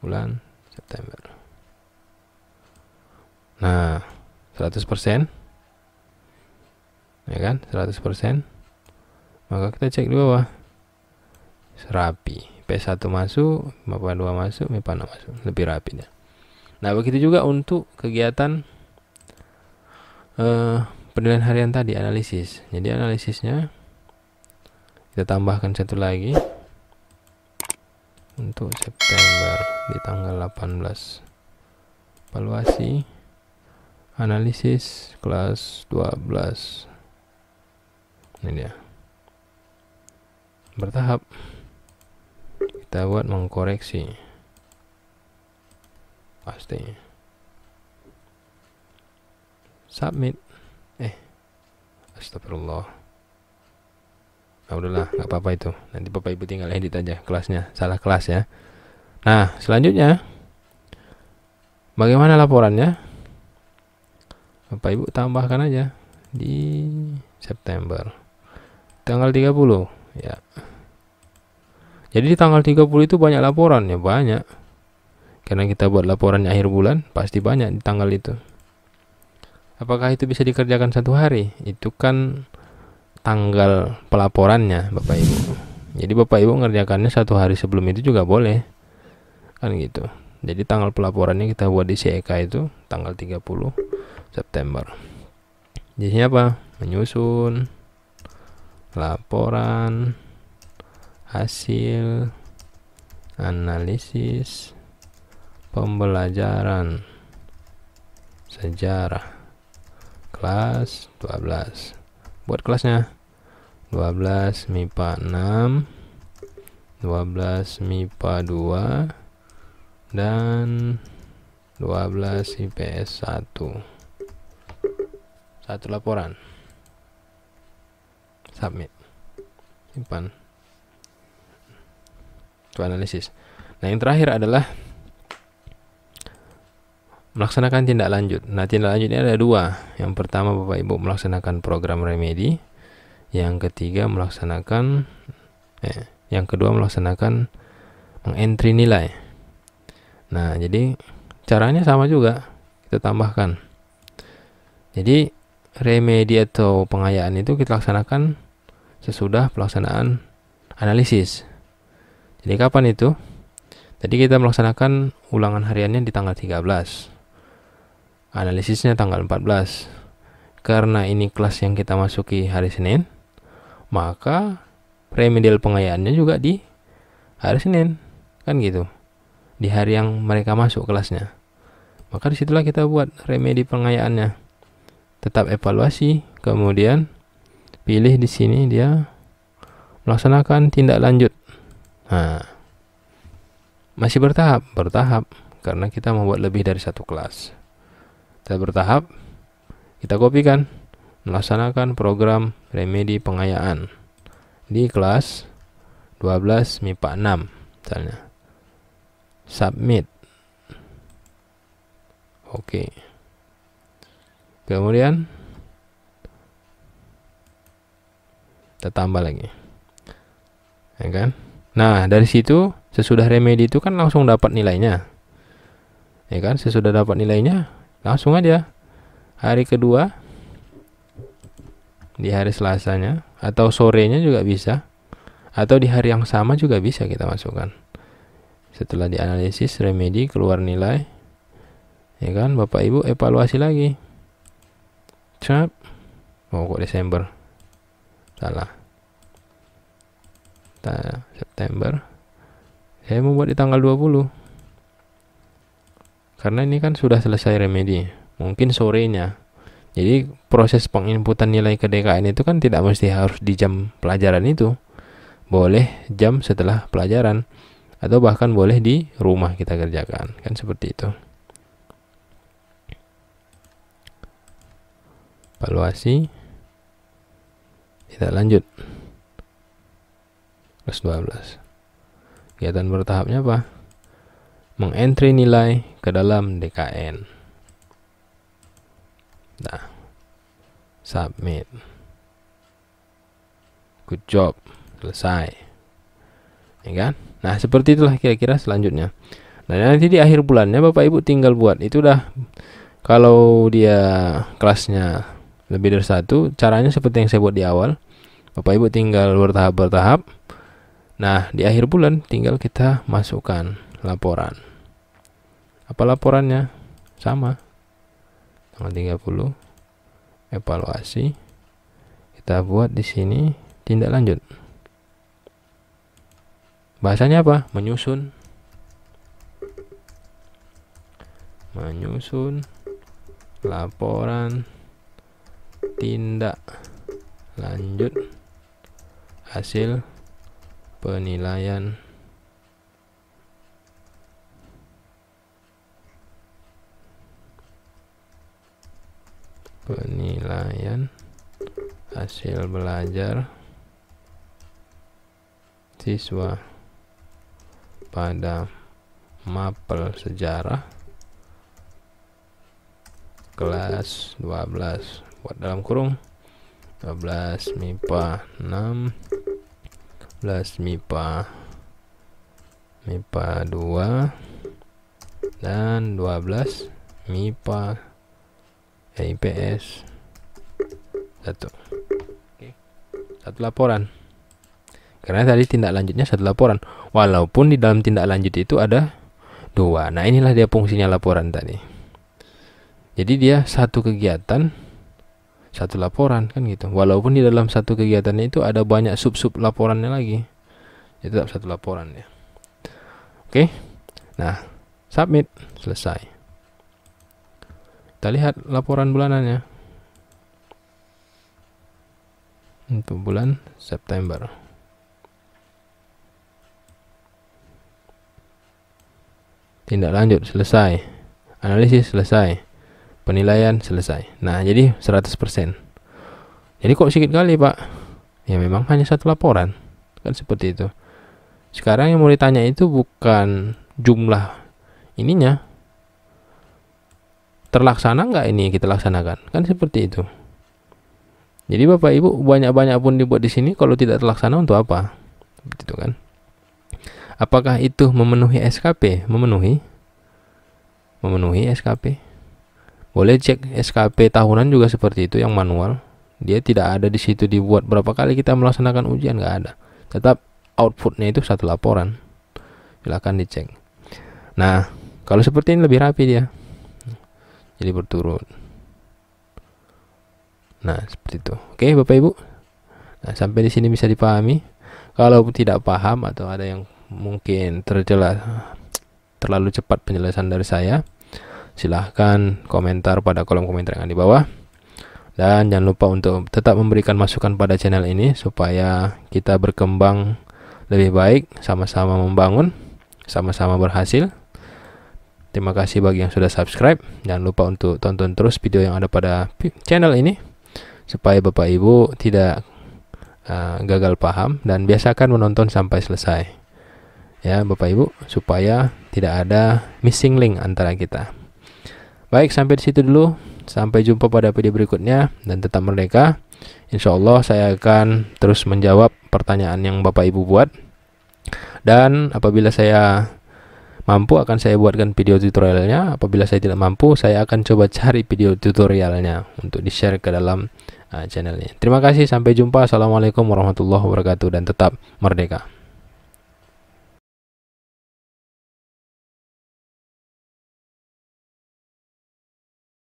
bulan September. Nah, 100%. Ya kan? 100%. Maka kita cek di bawah. Serapi. P1 masuk, p 2 masuk, p 6 masuk. Lebih rapi ya. Nah, begitu juga untuk kegiatan eh, penilaian harian tadi, analisis. Jadi analisisnya kita tambahkan satu lagi untuk September di tanggal 18 evaluasi analisis kelas 12 ini dia bertahap kita buat mengkoreksi pasti submit eh astagfirullah nah, udahlah nggak apa-apa itu nanti bapak ibu tinggal edit aja kelasnya salah kelas ya nah selanjutnya bagaimana laporannya bapak ibu tambahkan aja di September tanggal 30 ya jadi di tanggal 30 itu banyak laporan ya banyak karena kita buat laporannya akhir bulan pasti banyak di tanggal itu apakah itu bisa dikerjakan satu hari itu kan tanggal pelaporannya Bapak Ibu. Jadi Bapak Ibu ngerjakannya satu hari sebelum itu juga boleh. Kan gitu. Jadi tanggal pelaporannya kita buat di CEK itu tanggal 30 September. Jadi apa? Menyusun laporan hasil analisis pembelajaran sejarah kelas 12 buat kelasnya 12 MIPA 6 12 MIPA 2 dan 12 IPS 1 satu laporan submit simpan itu analisis nah yang terakhir adalah melaksanakan tindak lanjut. Nah, tindak lanjut ini ada dua. Yang pertama, Bapak Ibu melaksanakan program remedi. Yang ketiga, melaksanakan eh, yang kedua melaksanakan mengentry nilai. Nah, jadi caranya sama juga. Kita tambahkan. Jadi, remedi atau pengayaan itu kita laksanakan sesudah pelaksanaan analisis. Jadi kapan itu? Tadi kita melaksanakan ulangan hariannya di tanggal 13. Analisisnya tanggal 14. Karena ini kelas yang kita masuki hari Senin, maka remedial pengayaannya juga di hari Senin. Kan gitu. Di hari yang mereka masuk kelasnya. Maka disitulah kita buat remedi pengayaannya. Tetap evaluasi, kemudian pilih di sini dia melaksanakan tindak lanjut. Nah, masih bertahap, bertahap karena kita membuat lebih dari satu kelas kita bertahap, kita kopikan melaksanakan program remedi pengayaan di kelas 12 MIPA 6 misalnya. Submit. Oke. Kemudian kita tambah lagi. Ya kan? Nah, dari situ sesudah remedi itu kan langsung dapat nilainya. Ya kan? Sesudah dapat nilainya, langsung aja hari kedua di hari Selasanya atau sorenya juga bisa atau di hari yang sama juga bisa kita masukkan setelah dianalisis remedi keluar nilai ya kan Bapak Ibu evaluasi lagi cap oh kok Desember salah ta September saya membuat di tanggal 20 karena ini kan sudah selesai remedi mungkin sorenya jadi proses penginputan nilai ke DKN itu kan tidak mesti harus di jam pelajaran itu boleh jam setelah pelajaran atau bahkan boleh di rumah kita kerjakan kan seperti itu evaluasi kita lanjut plus 12 kegiatan bertahapnya apa mengentry nilai ke dalam DKN. Nah, submit. Good job, selesai. Ya kan? Nah, seperti itulah kira-kira selanjutnya. Nah, nanti di akhir bulannya Bapak Ibu tinggal buat. Itu udah kalau dia kelasnya lebih dari satu, caranya seperti yang saya buat di awal. Bapak Ibu tinggal bertahap-bertahap. Nah, di akhir bulan tinggal kita masukkan laporan apa laporannya sama tanggal 30 evaluasi kita buat di sini tindak lanjut bahasanya apa menyusun menyusun laporan tindak lanjut hasil penilaian penilaian hasil belajar siswa pada mapel sejarah kelas 12 buat dalam kurung 12 MIPA 6 12 MIPA MIPA 2 dan 12 MIPA IPS satu oke satu laporan karena tadi tindak lanjutnya satu laporan walaupun di dalam tindak lanjut itu ada dua nah inilah dia fungsinya laporan tadi jadi dia satu kegiatan satu laporan kan gitu walaupun di dalam satu kegiatan itu ada banyak sub sub laporannya lagi itu tetap satu laporan ya oke nah submit selesai kita lihat laporan bulanannya. Untuk bulan September. Tindak lanjut selesai. Analisis selesai. Penilaian selesai. Nah, jadi 100%. Jadi kok sedikit kali, Pak? Ya memang hanya satu laporan. Kan seperti itu. Sekarang yang mau ditanya itu bukan jumlah ininya, terlaksana nggak ini kita laksanakan kan seperti itu jadi bapak ibu banyak-banyak pun dibuat di sini kalau tidak terlaksana untuk apa begitu kan apakah itu memenuhi SKP memenuhi memenuhi SKP boleh cek SKP tahunan juga seperti itu yang manual dia tidak ada di situ dibuat berapa kali kita melaksanakan ujian nggak ada tetap outputnya itu satu laporan silahkan dicek nah kalau seperti ini lebih rapi dia jadi berturut nah seperti itu oke bapak ibu nah, sampai di sini bisa dipahami kalau tidak paham atau ada yang mungkin terjelas terlalu cepat penjelasan dari saya silahkan komentar pada kolom komentar yang ada di bawah dan jangan lupa untuk tetap memberikan masukan pada channel ini supaya kita berkembang lebih baik sama-sama membangun sama-sama berhasil Terima kasih bagi yang sudah subscribe. Jangan lupa untuk tonton terus video yang ada pada channel ini supaya Bapak Ibu tidak uh, gagal paham dan biasakan menonton sampai selesai. Ya, Bapak Ibu, supaya tidak ada missing link antara kita. Baik, sampai di situ dulu. Sampai jumpa pada video berikutnya dan tetap merdeka. Insya Allah saya akan terus menjawab pertanyaan yang Bapak Ibu buat. Dan apabila saya mampu akan saya buatkan video tutorialnya. Apabila saya tidak mampu, saya akan coba cari video tutorialnya untuk di-share ke dalam uh, channelnya. Terima kasih, sampai jumpa. Assalamualaikum warahmatullahi wabarakatuh dan tetap merdeka.